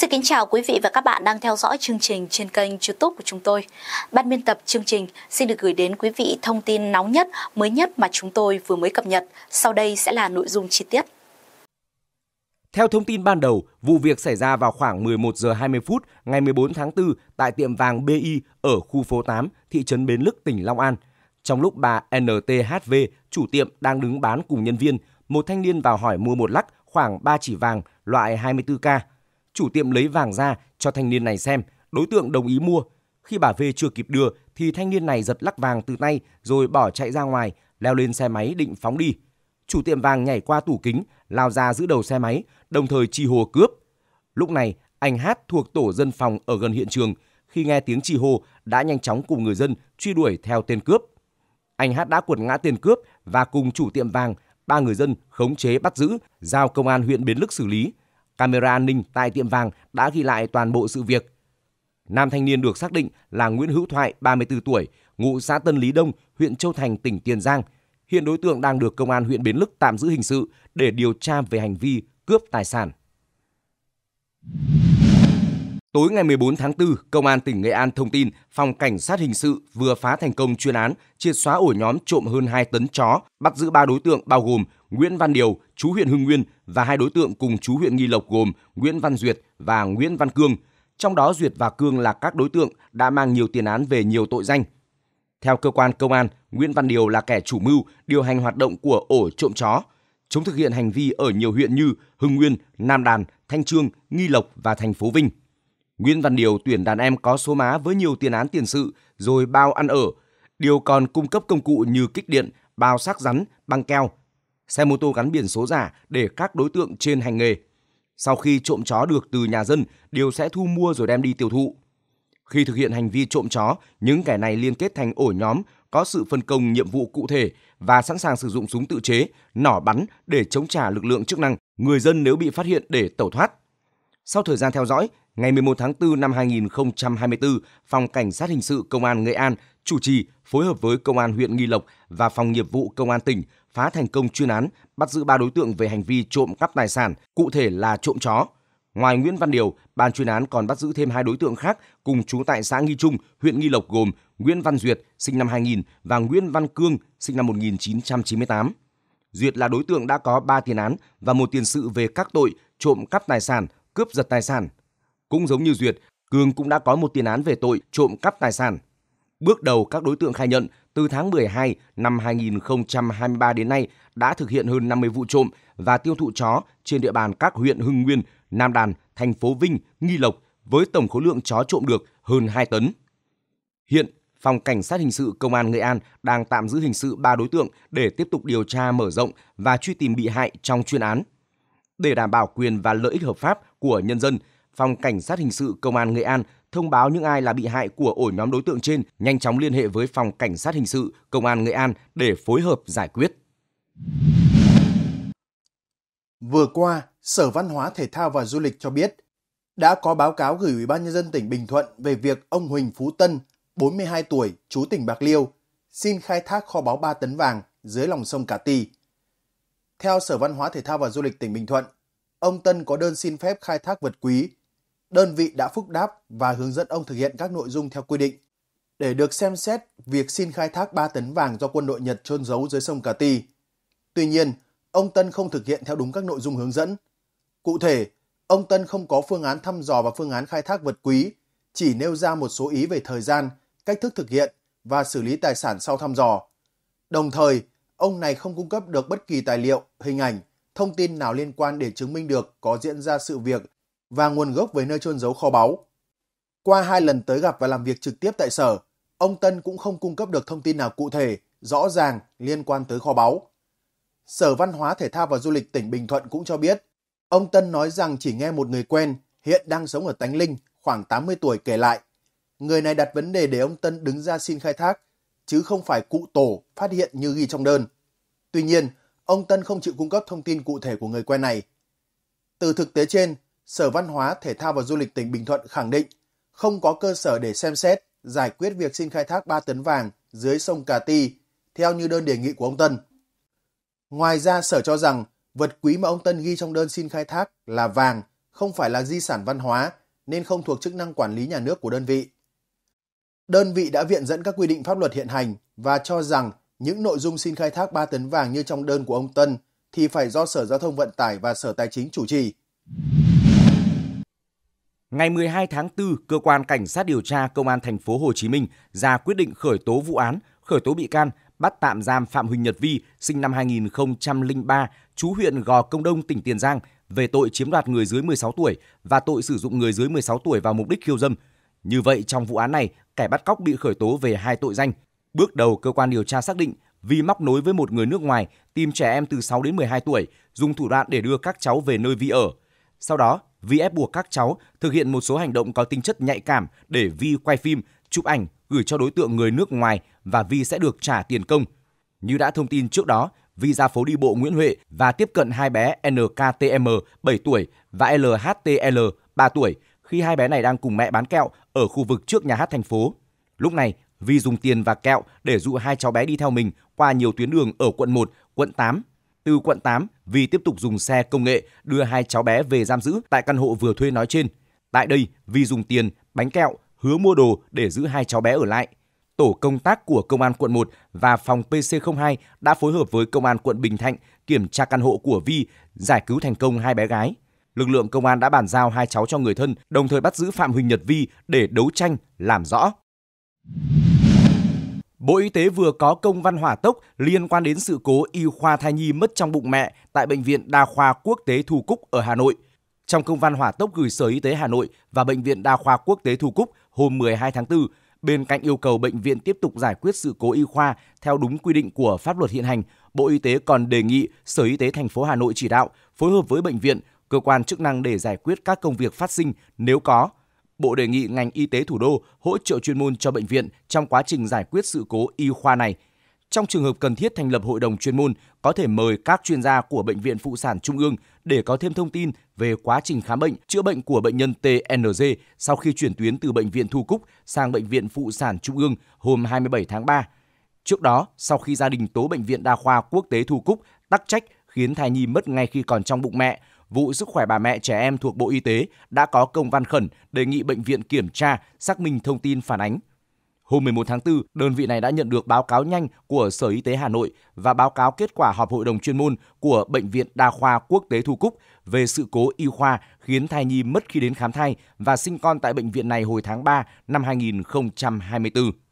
Xin kính chào quý vị và các bạn đang theo dõi chương trình trên kênh YouTube của chúng tôi. Ban biên tập chương trình xin được gửi đến quý vị thông tin nóng nhất, mới nhất mà chúng tôi vừa mới cập nhật. Sau đây sẽ là nội dung chi tiết. Theo thông tin ban đầu, vụ việc xảy ra vào khoảng 11 giờ 20 phút ngày 14 tháng 4 tại tiệm vàng BI ở khu phố 8, thị trấn Bến Lức, tỉnh Long An. Trong lúc bà NTHV, chủ tiệm đang đứng bán cùng nhân viên, một thanh niên vào hỏi mua một lắc khoảng 3 chỉ vàng loại 24K chủ tiệm lấy vàng ra cho thanh niên này xem, đối tượng đồng ý mua. Khi bà V chưa kịp đưa thì thanh niên này giật lắc vàng từ tay rồi bỏ chạy ra ngoài, leo lên xe máy định phóng đi. Chủ tiệm vàng nhảy qua tủ kính, lao ra giữ đầu xe máy, đồng thời chi hô cướp. Lúc này, anh Hát thuộc tổ dân phòng ở gần hiện trường, khi nghe tiếng chi hô đã nhanh chóng cùng người dân truy đuổi theo tên cướp. Anh Hát đã quật ngã tên cướp và cùng chủ tiệm vàng, ba người dân khống chế bắt giữ, giao công an huyện Bến Lức xử lý. Camera an ninh tại tiệm vàng đã ghi lại toàn bộ sự việc. Nam thanh niên được xác định là Nguyễn Hữu Thoại, 34 tuổi, ngụ xã Tân Lý Đông, huyện Châu Thành, tỉnh Tiền Giang. Hiện đối tượng đang được công an huyện Bến Lức tạm giữ hình sự để điều tra về hành vi cướp tài sản. Tối ngày 14 tháng 4, Công an tỉnh Nghệ An thông tin Phòng Cảnh sát Hình sự vừa phá thành công chuyên án triệt xóa ổ nhóm trộm hơn 2 tấn chó, bắt giữ 3 đối tượng bao gồm Nguyễn Văn Điều, chú huyện Hưng Nguyên và hai đối tượng cùng chú huyện Nghi Lộc gồm Nguyễn Văn Duyệt và Nguyễn Văn Cương. Trong đó Duyệt và Cương là các đối tượng đã mang nhiều tiền án về nhiều tội danh. Theo cơ quan công an, Nguyễn Văn Điều là kẻ chủ mưu điều hành hoạt động của ổ trộm chó. Chúng thực hiện hành vi ở nhiều huyện như Hưng Nguyên, Nam Đàn, Thanh Trương, Nghi Lộc và thành phố Vinh. Nguyễn Văn Điều tuyển đàn em có số má với nhiều tiền án tiền sự rồi bao ăn ở. Điều còn cung cấp công cụ như kích điện, bao sắc rắn, băng keo, xe mô tô gắn biển số giả để các đối tượng trên hành nghề. Sau khi trộm chó được từ nhà dân, Điều sẽ thu mua rồi đem đi tiêu thụ. Khi thực hiện hành vi trộm chó, những kẻ này liên kết thành ổ nhóm, có sự phân công nhiệm vụ cụ thể và sẵn sàng sử dụng súng tự chế, nỏ bắn để chống trả lực lượng chức năng, người dân nếu bị phát hiện để tẩu thoát. Sau thời gian theo dõi, ngày 11 tháng 4 năm 2024, Phòng Cảnh sát Hình sự Công an Nghệ An chủ trì phối hợp với Công an huyện Nghi Lộc và Phòng nghiệp vụ Công an tỉnh phá thành công chuyên án, bắt giữ 3 đối tượng về hành vi trộm cắp tài sản, cụ thể là trộm chó. Ngoài Nguyễn Văn Điều, ban chuyên án còn bắt giữ thêm hai đối tượng khác cùng trú tại xã Nghi Trung, huyện Nghi Lộc gồm Nguyễn Văn Duyệt, sinh năm 2000 và Nguyễn Văn Cương, sinh năm 1998. Duyệt là đối tượng đã có 3 tiền án và một tiền sự về các tội trộm cắp tài sản, cướp giật tài sản. Cũng giống như Duyệt, Cường cũng đã có một tiền án về tội trộm cắp tài sản. Bước đầu các đối tượng khai nhận từ tháng 12 năm 2023 đến nay đã thực hiện hơn 50 vụ trộm và tiêu thụ chó trên địa bàn các huyện Hưng Nguyên, Nam Đàn, thành phố Vinh, Nghi Lộc với tổng khối lượng chó trộm được hơn 2 tấn. Hiện, Phòng Cảnh sát Hình sự Công an Nghệ An đang tạm giữ hình sự 3 đối tượng để tiếp tục điều tra mở rộng và truy tìm bị hại trong chuyên án. Để đảm bảo quyền và lợi ích hợp pháp của nhân dân, Phòng Cảnh sát Hình sự Công an Nghệ An thông báo những ai là bị hại của ổ nhóm đối tượng trên nhanh chóng liên hệ với Phòng Cảnh sát Hình sự Công an Nghệ An để phối hợp giải quyết. Vừa qua, Sở Văn hóa Thể thao và Du lịch cho biết đã có báo cáo gửi Ủy ban nhân dân tỉnh Bình Thuận về việc ông Huỳnh Phú Tân, 42 tuổi, trú tỉnh Bạc Liêu, xin khai thác kho báu 3 tấn vàng dưới lòng sông Cà Ti. Theo Sở Văn hóa Thể thao và Du lịch tỉnh Bình Thuận, ông Tân có đơn xin phép khai thác vật quý. Đơn vị đã phúc đáp và hướng dẫn ông thực hiện các nội dung theo quy định. Để được xem xét việc xin khai thác 3 tấn vàng do quân đội Nhật trôn giấu dưới sông Cà Ti. Tuy nhiên, ông Tân không thực hiện theo đúng các nội dung hướng dẫn. Cụ thể, ông Tân không có phương án thăm dò và phương án khai thác vật quý, chỉ nêu ra một số ý về thời gian, cách thức thực hiện và xử lý tài sản sau thăm dò. Đồng thời, ông này không cung cấp được bất kỳ tài liệu, hình ảnh, thông tin nào liên quan để chứng minh được có diễn ra sự việc và nguồn gốc với nơi trôn giấu kho báu. Qua hai lần tới gặp và làm việc trực tiếp tại sở, ông Tân cũng không cung cấp được thông tin nào cụ thể, rõ ràng liên quan tới kho báu. Sở Văn hóa Thể thao và Du lịch tỉnh Bình Thuận cũng cho biết, ông Tân nói rằng chỉ nghe một người quen hiện đang sống ở Tánh Linh, khoảng 80 tuổi kể lại. Người này đặt vấn đề để ông Tân đứng ra xin khai thác chứ không phải cụ tổ phát hiện như ghi trong đơn. Tuy nhiên, ông Tân không chịu cung cấp thông tin cụ thể của người quen này. Từ thực tế trên, Sở Văn hóa, Thể thao và Du lịch tỉnh Bình Thuận khẳng định không có cơ sở để xem xét giải quyết việc xin khai thác 3 tấn vàng dưới sông Cà Ti theo như đơn đề nghị của ông Tân. Ngoài ra, Sở cho rằng vật quý mà ông Tân ghi trong đơn xin khai thác là vàng, không phải là di sản văn hóa nên không thuộc chức năng quản lý nhà nước của đơn vị. Đơn vị đã viện dẫn các quy định pháp luật hiện hành và cho rằng những nội dung xin khai thác 3 tấn vàng như trong đơn của ông Tân thì phải do Sở Giao thông Vận tải và Sở Tài chính chủ trì. Ngày 12 tháng 4, cơ quan cảnh sát điều tra công an thành phố Hồ Chí Minh ra quyết định khởi tố vụ án, khởi tố bị can, bắt tạm giam Phạm Huỳnh Nhật Vi, sinh năm 2003, chú huyện Gò Công Đông, tỉnh Tiền Giang về tội chiếm đoạt người dưới 16 tuổi và tội sử dụng người dưới 16 tuổi vào mục đích khiêu dâm như vậy trong vụ án này, kẻ bắt cóc bị khởi tố về hai tội danh. Bước đầu cơ quan điều tra xác định vì móc nối với một người nước ngoài tìm trẻ em từ 6 đến 12 tuổi, dùng thủ đoạn để đưa các cháu về nơi vi ở. Sau đó, Vi ép buộc các cháu thực hiện một số hành động có tính chất nhạy cảm để Vi quay phim, chụp ảnh gửi cho đối tượng người nước ngoài và Vi sẽ được trả tiền công. Như đã thông tin trước đó, Vi ra phố đi bộ Nguyễn Huệ và tiếp cận hai bé NKTM 7 tuổi và LHTL 3 tuổi khi hai bé này đang cùng mẹ bán kẹo ở khu vực trước nhà hát thành phố. Lúc này, Vi dùng tiền và kẹo để dụ hai cháu bé đi theo mình qua nhiều tuyến đường ở quận 1, quận 8. Từ quận 8, Vi tiếp tục dùng xe công nghệ đưa hai cháu bé về giam giữ tại căn hộ vừa thuê nói trên. Tại đây, Vi dùng tiền, bánh kẹo, hứa mua đồ để giữ hai cháu bé ở lại. Tổ công tác của Công an quận 1 và phòng PC02 đã phối hợp với Công an quận Bình Thạnh kiểm tra căn hộ của Vi, giải cứu thành công hai bé gái lực lượng công an đã bàn giao hai cháu cho người thân, đồng thời bắt giữ Phạm Huỳnh Nhật Vi để đấu tranh làm rõ. Bộ Y tế vừa có công văn hỏa tốc liên quan đến sự cố y khoa thai nhi mất trong bụng mẹ tại Bệnh viện Đa khoa Quốc tế Thu Cúc ở Hà Nội. Trong công văn hỏa tốc gửi Sở Y tế Hà Nội và Bệnh viện Đa khoa Quốc tế Thu Cúc hôm 12 tháng 4, bên cạnh yêu cầu bệnh viện tiếp tục giải quyết sự cố y khoa theo đúng quy định của pháp luật hiện hành, Bộ Y tế còn đề nghị Sở Y tế thành phố Hà Nội chỉ đạo phối hợp với bệnh viện cơ quan chức năng để giải quyết các công việc phát sinh nếu có. Bộ đề nghị ngành y tế thủ đô hỗ trợ chuyên môn cho bệnh viện trong quá trình giải quyết sự cố y khoa này. Trong trường hợp cần thiết thành lập hội đồng chuyên môn, có thể mời các chuyên gia của Bệnh viện Phụ sản Trung ương để có thêm thông tin về quá trình khám bệnh, chữa bệnh của bệnh nhân TNG sau khi chuyển tuyến từ Bệnh viện Thu Cúc sang Bệnh viện Phụ sản Trung ương hôm 27 tháng 3. Trước đó, sau khi gia đình tố Bệnh viện Đa khoa Quốc tế Thu Cúc tắc trách khiến thai nhi mất ngay khi còn trong bụng mẹ, vụ sức khỏe bà mẹ trẻ em thuộc Bộ Y tế đã có công văn khẩn đề nghị bệnh viện kiểm tra, xác minh thông tin phản ánh. Hôm 11 tháng 4, đơn vị này đã nhận được báo cáo nhanh của Sở Y tế Hà Nội và báo cáo kết quả họp hội đồng chuyên môn của Bệnh viện Đa khoa Quốc tế Thu Cúc về sự cố y khoa khiến thai nhi mất khi đến khám thai và sinh con tại bệnh viện này hồi tháng 3 năm 2024.